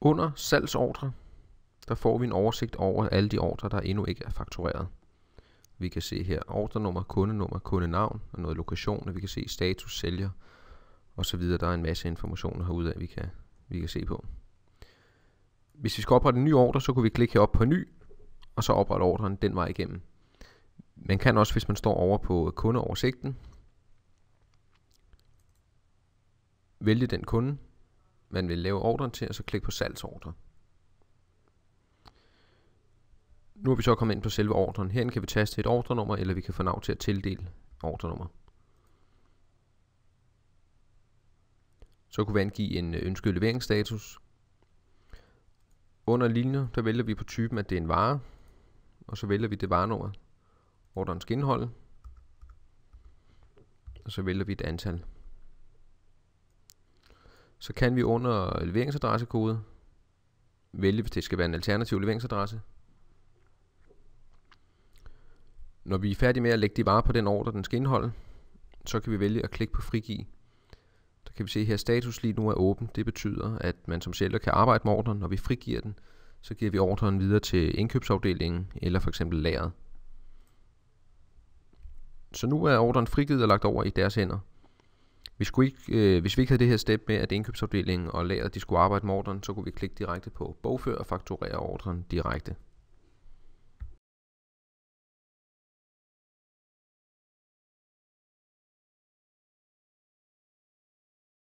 Under salgsordre, der får vi en oversigt over alle de ordre, der endnu ikke er faktureret. Vi kan se her ordrenummer, kundenummer, kundenavn og noget lokation, og vi kan se status, sælger osv. Der er en masse informationer herude, vi kan, vi kan se på. Hvis vi skal oprette en ny ordre, så kan vi klikke herop på ny, og så oprette ordren den vej igennem. Man kan også, hvis man står over på kundeoversigten, vælge den kunde, man vil lave ordren til, og så klik på salgsordre. Nu er vi så kommet ind på selve ordren. Herinde kan vi taste et ordrenummer, eller vi kan få navn til at tildele ordrenummer. Så kunne vi angive en øh, ønsket leveringsstatus. Under linjer, der vælger vi på typen, at det er en vare, og så vælger vi det varenummer, ordrens indhold, og så vælger vi et antal så kan vi under leveringsadressekode vælge, hvis det skal være en alternativ leveringsadresse. Når vi er færdige med at lægge de varer på den ordre, den skal indeholde, så kan vi vælge at klikke på frigiv. Der kan vi se her, at status lige nu er åben. Det betyder, at man som sælger kan arbejde med ordren. Når vi frigiver den, så giver vi ordren videre til indkøbsafdelingen eller for eksempel lageret. Så nu er ordren frigivet og lagt over i deres hænder. Vi skulle ikke, øh, hvis vi ikke havde det her step med, at indkøbsafdelingen og lageret de skulle arbejde med ordren, så kunne vi klikke direkte på bogfør og fakturere ordren direkte.